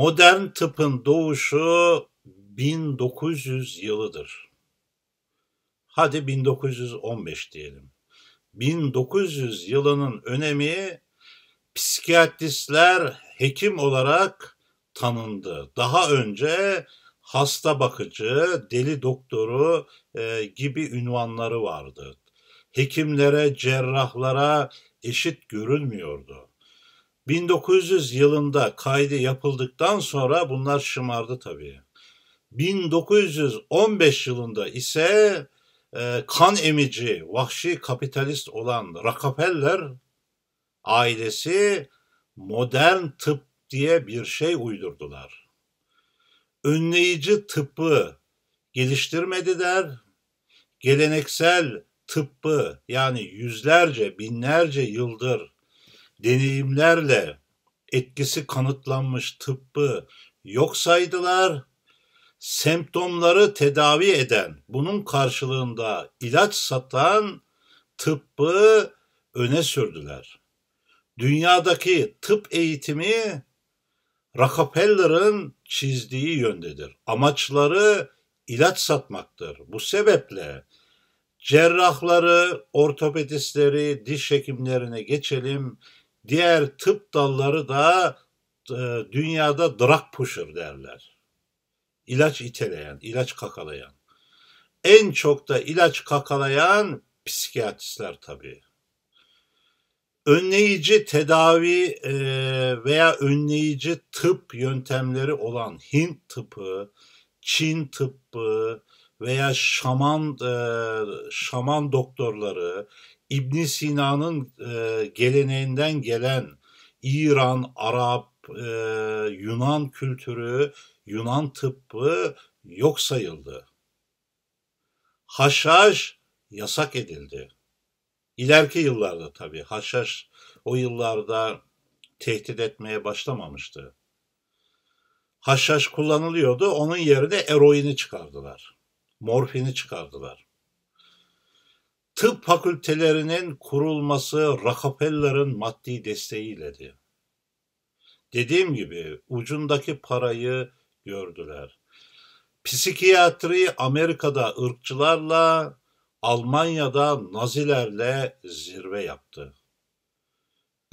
Modern tıpın doğuşu 1900 yılıdır. Hadi 1915 diyelim. 1900 yılının önemi psikiyatristler hekim olarak tanındı. Daha önce hasta bakıcı, deli doktoru e, gibi ünvanları vardı. Hekimlere, cerrahlara eşit görünmüyordu. 1900 yılında kaydı yapıldıktan sonra bunlar şımardı tabii. 1915 yılında ise e, kan emici, vahşi kapitalist olan Rockefeller ailesi modern tıp diye bir şey uydurdular. Önleyici tıbbı geliştirmediler. Geleneksel tıbbı yani yüzlerce, binlerce yıldır deneyimlerle etkisi kanıtlanmış tıbbı yok saydılar. Semptomları tedavi eden, bunun karşılığında ilaç satan tıbbı öne sürdüler. Dünyadaki tıp eğitimi Rockefeller'ın çizdiği yöndedir. Amaçları ilaç satmaktır. Bu sebeple cerrahları, ortopedistleri, diş hekimlerine geçelim diğer tıp dalları da e, dünyada drug pusher derler. İlaç iteleyen, ilaç kakalayan. En çok da ilaç kakalayan psikiyatristler tabii. Önleyici tedavi e, veya önleyici tıp yöntemleri olan Hint tıpı, Çin tıbbı veya şaman e, şaman doktorları İbn Sina'nın e, geleneğinden gelen İran, Arap, e, Yunan kültürü, Yunan tıbbı yok sayıldı. Haşhaş yasak edildi. İleriki yıllarda tabii haşhaş o yıllarda tehdit etmeye başlamamıştı. Haşhaş kullanılıyordu. Onun yerine eroini çıkardılar. Morfini çıkardılar tıp fakültelerinin kurulması Rockefeller'ın maddi desteğiyledi. Dediğim gibi ucundaki parayı gördüler. Psikiyatri Amerika'da ırkçılarla, Almanya'da Nazilerle zirve yaptı.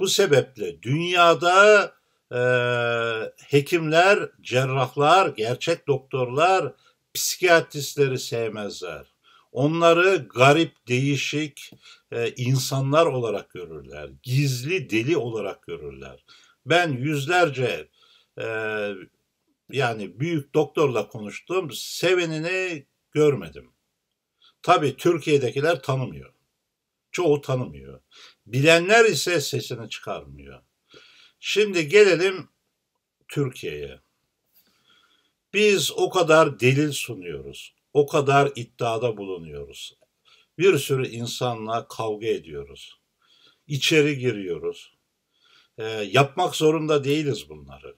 Bu sebeple dünyada e, hekimler, cerrahlar, gerçek doktorlar psikiyatristleri sevmezler. Onları garip, değişik e, insanlar olarak görürler. Gizli deli olarak görürler. Ben yüzlerce e, yani büyük doktorla konuştum. Sevenini görmedim. Tabii Türkiye'dekiler tanımıyor. Çoğu tanımıyor. Bilenler ise sesini çıkarmıyor. Şimdi gelelim Türkiye'ye. Biz o kadar delil sunuyoruz o kadar iddiada bulunuyoruz. Bir sürü insanla kavga ediyoruz. İçeri giriyoruz. E, yapmak zorunda değiliz bunları.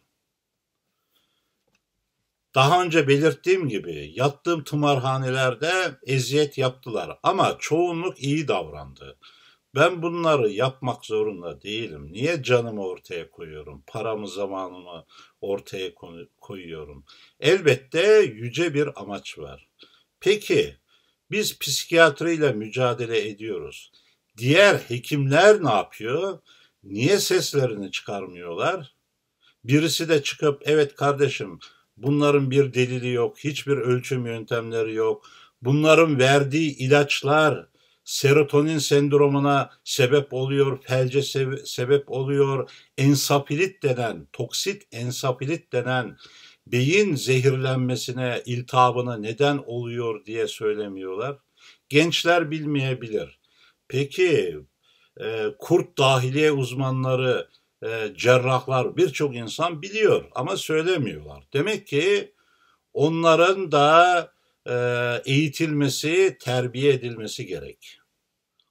Daha önce belirttiğim gibi yattığım tımarhanelerde eziyet yaptılar ama çoğunluk iyi davrandı. Ben bunları yapmak zorunda değilim. Niye canımı ortaya koyuyorum? Paramı, zamanımı ortaya koyuyorum. Elbette yüce bir amaç var. Peki biz psikiyatriyle mücadele ediyoruz. Diğer hekimler ne yapıyor? Niye seslerini çıkarmıyorlar? Birisi de çıkıp evet kardeşim bunların bir delili yok, hiçbir ölçüm yöntemleri yok. Bunların verdiği ilaçlar serotonin sendromuna sebep oluyor, felce sebe- sebep oluyor. Ensapilit denen, toksit ensapilit denen beyin zehirlenmesine, iltihabına neden oluyor diye söylemiyorlar. Gençler bilmeyebilir. Peki e, kurt dahiliye uzmanları, e, cerrahlar birçok insan biliyor ama söylemiyorlar. Demek ki onların da e, eğitilmesi, terbiye edilmesi gerek.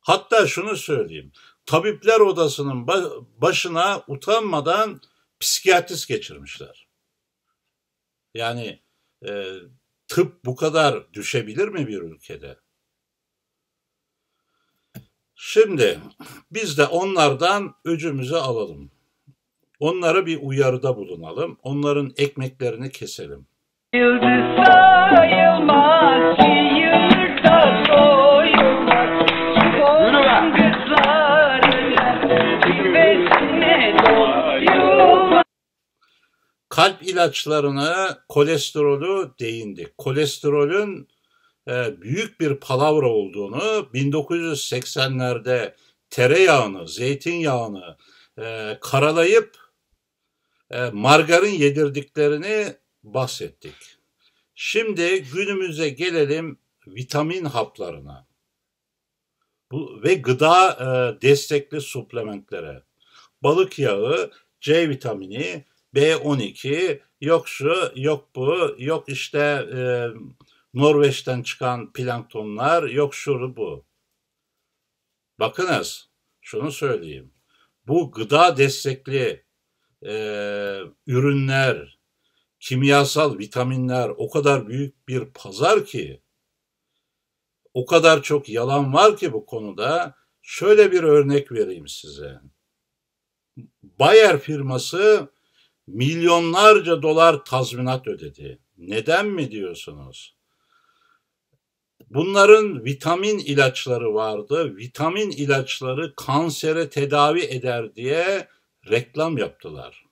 Hatta şunu söyleyeyim. Tabipler Odası'nın başına utanmadan psikiyatrist geçirmişler. Yani e, tıp bu kadar düşebilir mi bir ülkede? Şimdi biz de onlardan öcümüzü alalım. Onlara bir uyarıda bulunalım. Onların ekmeklerini keselim. Yıldız sayılmaz ki yıldız. kalp ilaçlarını, kolesterolü değindik. Kolesterolün e, büyük bir palavra olduğunu 1980'lerde tereyağını, zeytinyağını e, karalayıp e, margarin yedirdiklerini bahsettik. Şimdi günümüze gelelim vitamin haplarına bu, ve gıda e, destekli suplementlere. Balık yağı, C vitamini, B12 yok şu yok bu yok işte e, Norveç'ten çıkan planktonlar yok şuru bu. Bakınız şunu söyleyeyim. Bu gıda destekli e, ürünler, kimyasal vitaminler o kadar büyük bir pazar ki o kadar çok yalan var ki bu konuda. Şöyle bir örnek vereyim size. Bayer firması milyonlarca dolar tazminat ödedi. Neden mi diyorsunuz? Bunların vitamin ilaçları vardı. Vitamin ilaçları kansere tedavi eder diye reklam yaptılar.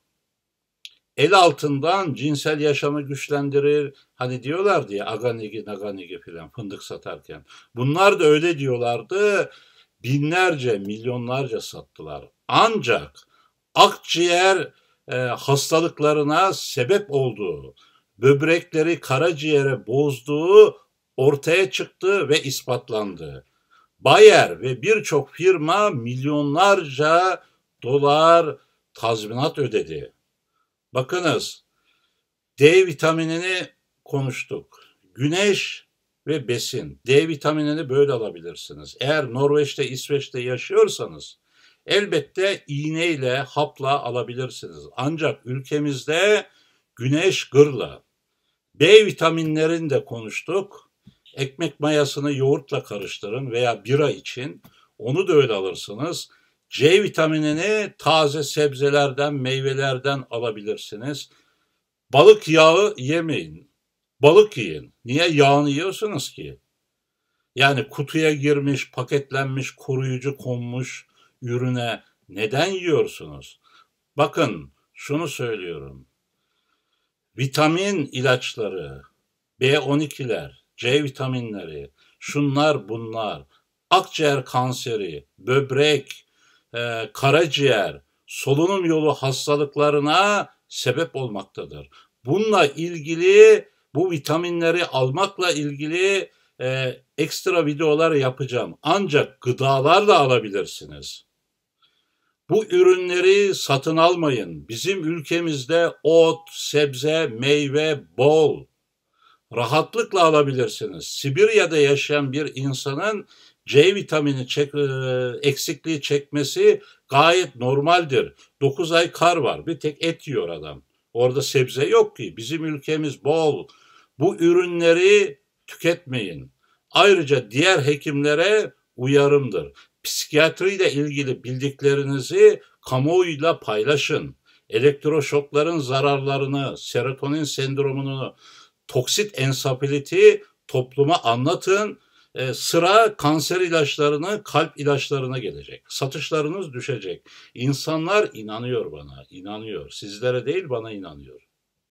El altından cinsel yaşamı güçlendirir. Hani diyorlar diye aganigi naganigi filan fındık satarken. Bunlar da öyle diyorlardı. Binlerce, milyonlarca sattılar. Ancak akciğer e, hastalıklarına sebep olduğu, böbrekleri karaciğere bozduğu ortaya çıktı ve ispatlandı. Bayer ve birçok firma milyonlarca dolar tazminat ödedi. Bakınız D vitaminini konuştuk. Güneş ve besin. D vitaminini böyle alabilirsiniz. Eğer Norveç'te, İsveç'te yaşıyorsanız Elbette iğneyle, hapla alabilirsiniz. Ancak ülkemizde güneş gırla, B vitaminlerini de konuştuk. Ekmek mayasını yoğurtla karıştırın veya bira için. Onu da öyle alırsınız. C vitaminini taze sebzelerden, meyvelerden alabilirsiniz. Balık yağı yemeyin. Balık yiyin. Niye yağını yiyorsunuz ki? Yani kutuya girmiş, paketlenmiş, koruyucu konmuş, ürüne neden yiyorsunuz? Bakın şunu söylüyorum. Vitamin ilaçları, B12'ler, C vitaminleri, şunlar bunlar, akciğer kanseri, böbrek, e, karaciğer, solunum yolu hastalıklarına sebep olmaktadır. Bununla ilgili bu vitaminleri almakla ilgili e, ekstra videolar yapacağım. Ancak gıdalarla alabilirsiniz. Bu ürünleri satın almayın. Bizim ülkemizde ot, sebze, meyve bol. Rahatlıkla alabilirsiniz. Sibirya'da yaşayan bir insanın C vitamini çek, e, eksikliği çekmesi gayet normaldir. 9 ay kar var. Bir tek et yiyor adam. Orada sebze yok ki. Bizim ülkemiz bol. Bu ürünleri tüketmeyin. Ayrıca diğer hekimlere uyarımdır psikiyatriyle ilgili bildiklerinizi kamuoyuyla paylaşın. Elektroşokların zararlarını, serotonin sendromunu, toksit ensapiliti topluma anlatın. E, sıra kanser ilaçlarını, kalp ilaçlarına gelecek. Satışlarınız düşecek. İnsanlar inanıyor bana, inanıyor. Sizlere değil bana inanıyor.